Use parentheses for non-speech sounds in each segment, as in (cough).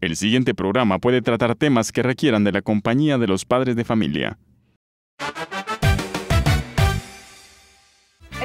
El siguiente programa puede tratar temas que requieran de la compañía de los padres de familia.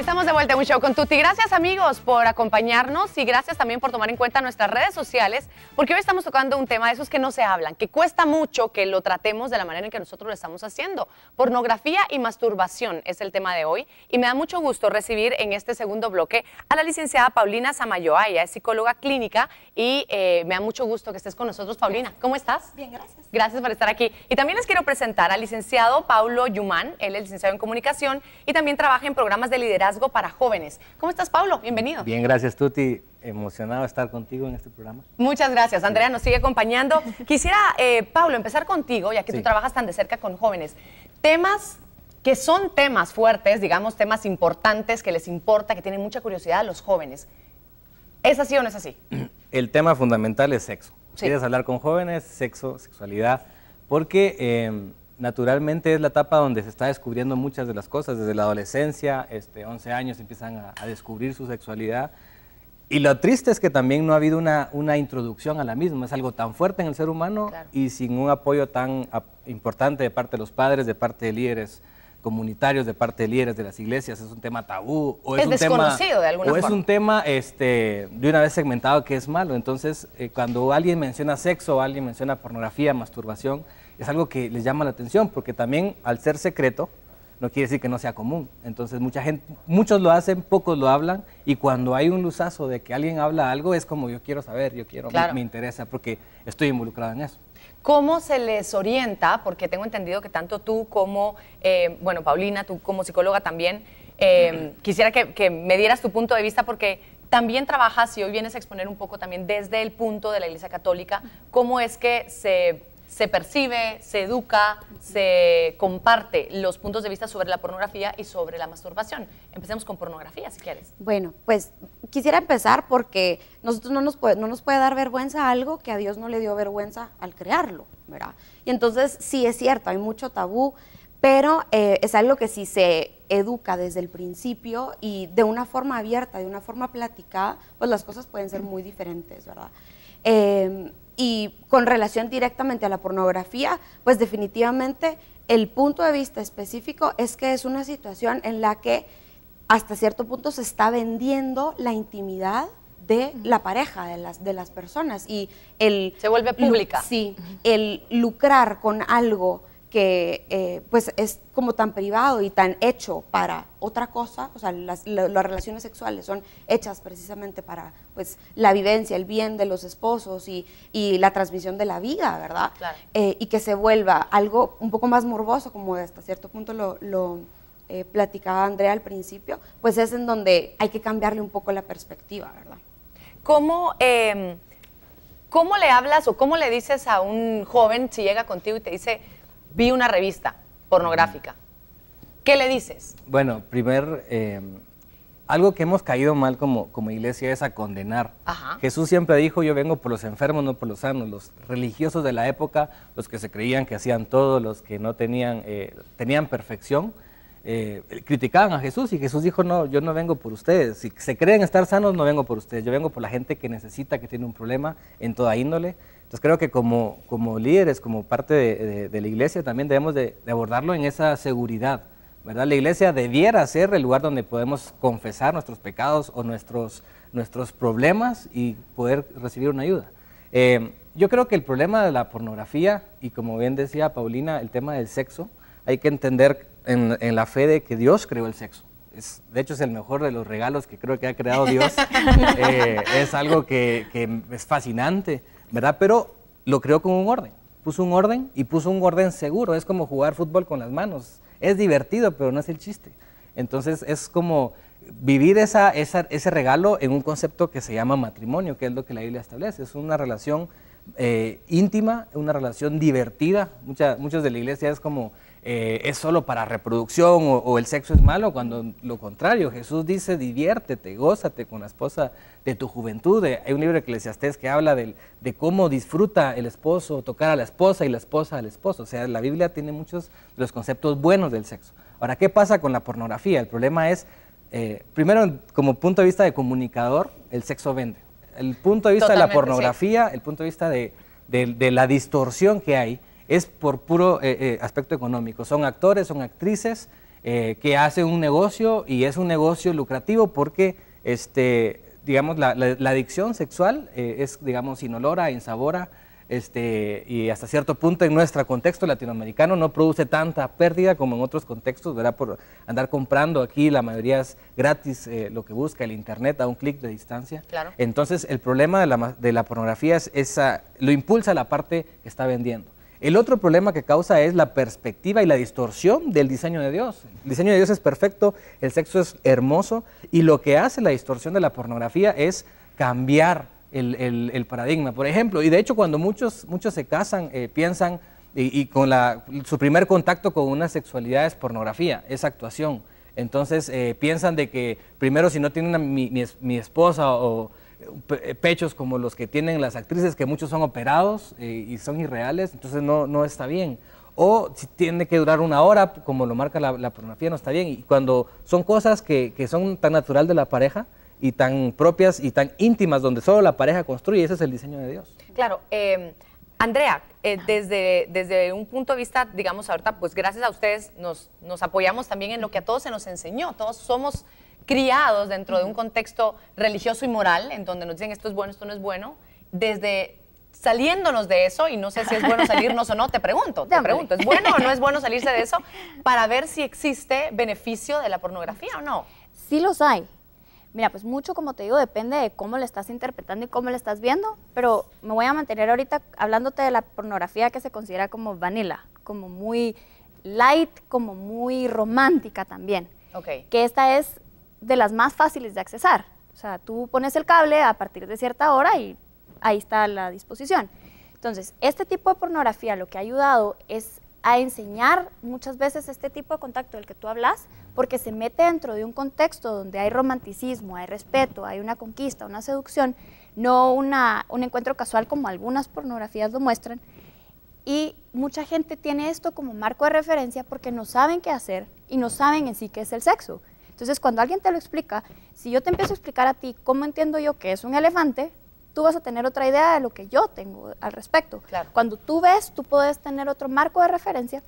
Estamos de vuelta en un show con Tuti. Gracias amigos por acompañarnos y gracias también por tomar en cuenta nuestras redes sociales, porque hoy estamos tocando un tema de esos que no se hablan, que cuesta mucho que lo tratemos de la manera en que nosotros lo estamos haciendo. Pornografía y masturbación es el tema de hoy y me da mucho gusto recibir en este segundo bloque a la licenciada Paulina Samayoa, ella es psicóloga clínica y eh, me da mucho gusto que estés con nosotros, Paulina. ¿Cómo estás? Bien, gracias. Gracias por estar aquí. Y también les quiero presentar al licenciado Paulo Yumán, él es licenciado en comunicación y también trabaja en programas de liderazgo para jóvenes. ¿Cómo estás, Pablo? Bienvenido. Bien, gracias, Tuti. Emocionado de estar contigo en este programa. Muchas gracias, Andrea. Nos sigue acompañando. (laughs) Quisiera, eh, Pablo, empezar contigo, ya que tú trabajas tan de cerca con jóvenes. Temas que son temas fuertes, digamos, temas importantes que les importa, que tienen mucha curiosidad a los jóvenes. ¿Es así o no es así? (clears throat) El tema fundamental es sexo. Quieres hablar con jóvenes, sexo, sexualidad, porque eh, naturalmente es la etapa donde se está descubriendo muchas de las cosas, desde la adolescencia, este, 11 años empiezan a, descubrir su sexualidad. Y lo triste es que también no ha habido una, introducción a la misma, es algo tan fuerte en el ser humano y sin un apoyo tan importante de parte de los padres, de parte de líderes comunitarios, de parte de líderes de las iglesias, es un tema tabú o es, un desconocido tema, de alguna o es un tema este, de una vez segmentado que es malo. Entonces, eh, cuando alguien menciona sexo, alguien menciona pornografía, masturbación, es algo que les llama la atención, porque también al ser secreto, no quiere decir que no sea común. Entonces, mucha gente, muchos lo hacen, pocos lo hablan, y cuando hay un luzazo de que alguien habla algo, es como yo quiero saber, yo quiero, me, interesa, porque estoy involucrado en eso. ¿Cómo se les orienta? Porque tengo entendido que tanto tú como, eh, bueno, Paulina, tú como psicóloga también, eh, quisiera que, que me dieras tu punto de vista porque también trabajas y hoy vienes a exponer un poco también desde el punto de la Iglesia Católica, cómo es que se se percibe, se educa, se comparte los puntos de vista sobre la pornografía y sobre la masturbación. Empecemos con pornografía, si quieres. Bueno, pues quisiera empezar porque nosotros no nos puede, nos puede dar vergüenza algo que a Dios no le dio vergüenza al crearlo, ¿verdad? Y entonces sí es cierto, hay mucho tabú, pero eh, es algo que si se educa desde el principio y de una forma abierta, de una forma platicada, pues las cosas pueden ser muy diferentes, ¿verdad? Eh, y con relación directamente a la pornografía, pues definitivamente el punto de vista específico es que es una situación en la que hasta cierto punto se está vendiendo la intimidad de la pareja, de las, de las personas. Y el... Se vuelve pública. Sí, el lucrar con algo que eh, pues es como tan privado y tan hecho para otra cosa, o sea, las, las, relaciones sexuales son hechas precisamente para pues la vivencia, el bien de los esposos y, y la transmisión de la vida, ¿verdad? Eh, y que se vuelva algo un poco más morboso, como hasta cierto punto lo, eh, platicaba Andrea al principio, pues es en donde hay que cambiarle un poco la perspectiva, ¿verdad? ¿Cómo... Em, ¿Cómo le hablas o cómo le dices a un joven si llega contigo y te dice, vi una revista pornográfica. ¿Qué le dices? Bueno, primer, em, algo que hemos caído mal como, como iglesia es a condenar. Jesús siempre dijo, yo vengo por los enfermos, no por los sanos. Los religiosos de la época, los que se creían que hacían todo, los que no tenían, eh, tenían perfección, eh, criticaban a Jesús y Jesús dijo, no, yo no vengo por ustedes. Si se creen estar sanos, no vengo por ustedes. Yo vengo por la gente que necesita, que tiene un problema en toda índole. Entonces creo que como, líderes, como parte de, la iglesia, también debemos de, abordarlo en esa seguridad. La iglesia debiera ser el lugar donde podemos confesar nuestros pecados o nuestros, problemas y poder recibir una ayuda. Eh, yo creo que el problema de la pornografía, y como bien decía Paulina, el tema del sexo, hay que entender en, la fe de que Dios creó el sexo. de hecho es el mejor de los regalos que creo que ha creado Dios. (laughs) Eh, es algo que es fascinante. ¿verdad? Pero lo creó con un orden. Puso un orden y puso un orden seguro. Es como jugar fútbol con las manos. Es divertido, pero no es el chiste. Entonces es como vivir esa, ese regalo en un concepto que se llama matrimonio, que es lo que la Biblia establece. Es una relación eh, íntima, una relación divertida. muchas muchos de la iglesia es como eh, es solo para reproducción o, el sexo es malo, cuando lo contrario, Jesús dice, diviértete, gózate con la esposa de tu juventud. Eh, hay un libro de Eclesiastés que habla de, cómo disfruta el esposo tocar a la esposa y la esposa al esposo. O sea, la Biblia tiene muchos de los conceptos buenos del sexo. Ahora, ¿qué pasa con la pornografía? El problema es, eh, primero, como punto de vista de comunicador, el sexo vende. El punto de vista de la pornografía, el punto de vista de la distorsión que hay, es por puro eh, eh, aspecto económico. Son actores, son actrices eh, que hacen un negocio y es un negocio lucrativo porque, este, digamos, la, adicción sexual es, digamos, inolora, insabora. Este, y hasta cierto punto en nuestro contexto latinoamericano no produce tanta pérdida como en otros contextos, ¿verdad? Por andar comprando aquí, la mayoría es gratis lo que busca el Internet a un clic de distancia. Entonces, el problema de la, de la pornografía es esa, lo impulsa la parte que está vendiendo. El otro problema que causa es la perspectiva y la distorsión del diseño de Dios. El diseño de Dios es perfecto, el sexo es hermoso y lo que hace la distorsión de la pornografía es cambiar el, paradigma. Por ejemplo, y de hecho cuando muchos, muchos se casan, eh, piensan y, con la, su primer contacto con una sexualidad es pornografía, es actuación. Entonces eh, piensan de que primero si no tienen mi esposa o eh, pechos como los que tienen las actrices, que muchos son operados eh, y son irreales, entonces no, no está bien. O si tiene que durar una hora, como lo marca la, pornografía, no está bien. Y cuando son cosas que, son tan natural de la pareja y tan propias y tan íntimas, donde solo la pareja construye, ese es el diseño de Dios. Claro. Em, Andrea, eh, desde, desde un punto de vista, digamos ahorita, pues gracias a ustedes nos, nos apoyamos también en lo que a todos se nos enseñó. Todos somos criados dentro de un contexto religioso y moral, en donde nos dicen esto es bueno, esto no es bueno, desde saliéndonos de eso, y no sé si es bueno salirnos o no, te pregunto, te (laughs) pregunto, ¿es bueno o no es bueno salirse de eso para ver si existe beneficio de la pornografía o no? Sí los hay. Mira, pues mucho, como te digo, depende de cómo lo estás interpretando y cómo lo estás viendo, pero me voy a mantener ahorita hablándote de la pornografía que se considera como vanilla, como muy light, como muy romántica también. Ok. Que esta es de las más fáciles de accesar. O sea, tú pones el cable a partir de cierta hora y ahí está la disposición. Entonces, este tipo de pornografía lo que ha ayudado es a enseñar muchas veces este tipo de contacto del que tú hablas, porque se mete dentro de un contexto donde hay romanticismo, hay respeto, hay una conquista, una seducción, no un encuentro casual como algunas pornografías lo muestran. Y mucha gente tiene esto como marco de referencia porque no saben qué hacer y no saben en sí qué es el sexo. Entonces, cuando alguien te lo explica, si yo te empiezo a explicar a ti cómo entiendo yo que es un elefante, tú vas a tener otra idea de lo que yo tengo al respecto. Claro. Cuando tú ves, tú puedes tener otro marco de referencia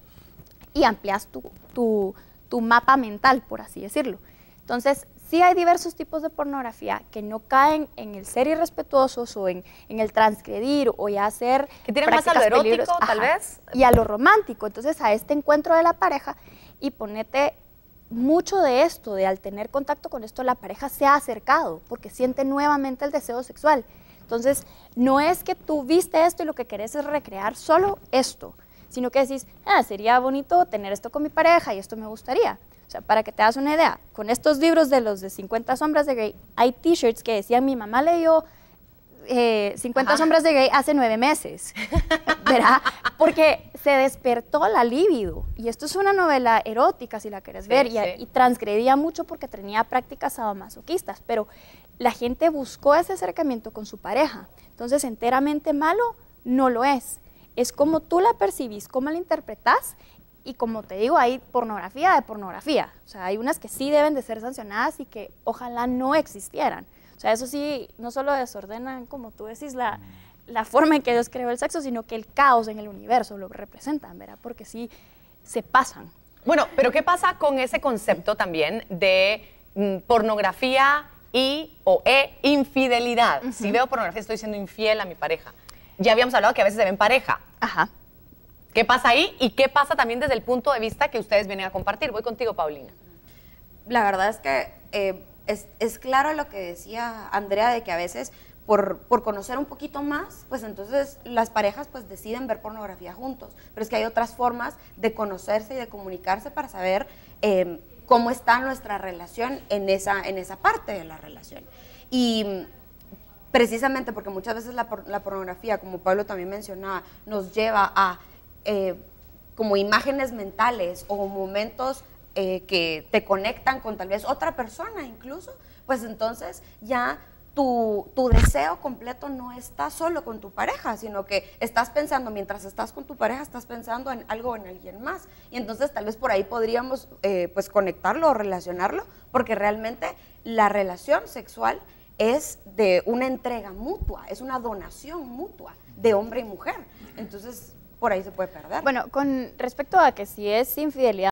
y amplias tu, tu, mapa mental, por así decirlo. Entonces, sí hay diversos tipos de pornografía que no caen en el ser irrespetuosos o en, el transgredir o ya hacer que tienen más a lo erótico, tal vez y a lo romántico entonces a este encuentro de la pareja y ponete mucho de esto, de al tener contacto con esto, la pareja se ha acercado porque siente nuevamente el deseo sexual. Entonces, no es que tú viste esto y lo que querés es recrear solo esto, sino que decís, ah, sería bonito tener esto con mi pareja y esto me gustaría. O sea, para que te hagas una idea, con estos libros de los de 50 sombras de Grey, hay t-shirts que decían mi mamá leyó 50 eh, sombras de gay hace nueve meses, ¿verdad? (laughs) Porque se despertó la libido. Y esto es una novela erótica, si la quieres ver, y, transgredía mucho porque tenía prácticas sadomasoquistas, pero la gente buscó ese acercamiento con su pareja. Entonces, enteramente malo no lo es. Es como tú la percibís, cómo la interpretas y como te digo, hay pornografía de pornografía. O sea, hay unas que sí deben de ser sancionadas y que ojalá no existieran. O sea, eso sí, no solo desordenan, como tú decís, la, la forma en que Dios creó el sexo, sino que el caos en el universo lo representan, ¿verdad? Porque sí se pasan. Bueno, pero ¿qué pasa con ese concepto también de mm, pornografía y o e infidelidad? Si veo pornografía estoy siendo infiel a mi pareja. Ya habíamos hablado que a veces se ven pareja. Ajá. ¿Qué pasa ahí y qué pasa también desde el punto de vista que ustedes vienen a compartir? Voy contigo, Paulina. La verdad es que eh, es, claro lo que decía Andrea de que a veces por, conocer un poquito más, pues entonces las parejas pues deciden ver pornografía juntos. Pero es que hay otras formas de conocerse y de comunicarse para saber em, cómo está nuestra relación en esa, en esa parte de la relación. Y precisamente porque muchas veces la, pornografía, como Pablo también mencionaba, nos lleva a eh, como imágenes mentales o momentos eh, que te conectan con tal vez otra persona incluso, pues entonces ya tu, deseo completo no está solo con tu pareja, sino que estás pensando, mientras estás con tu pareja, estás pensando en algo en alguien más. Y entonces tal vez por ahí podríamos eh, pues conectarlo o relacionarlo, porque realmente la relación sexual es de una entrega mutua, es una donación mutua de hombre y mujer. Entonces por ahí se puede perder. Bueno, con respecto a que si es infidelidad,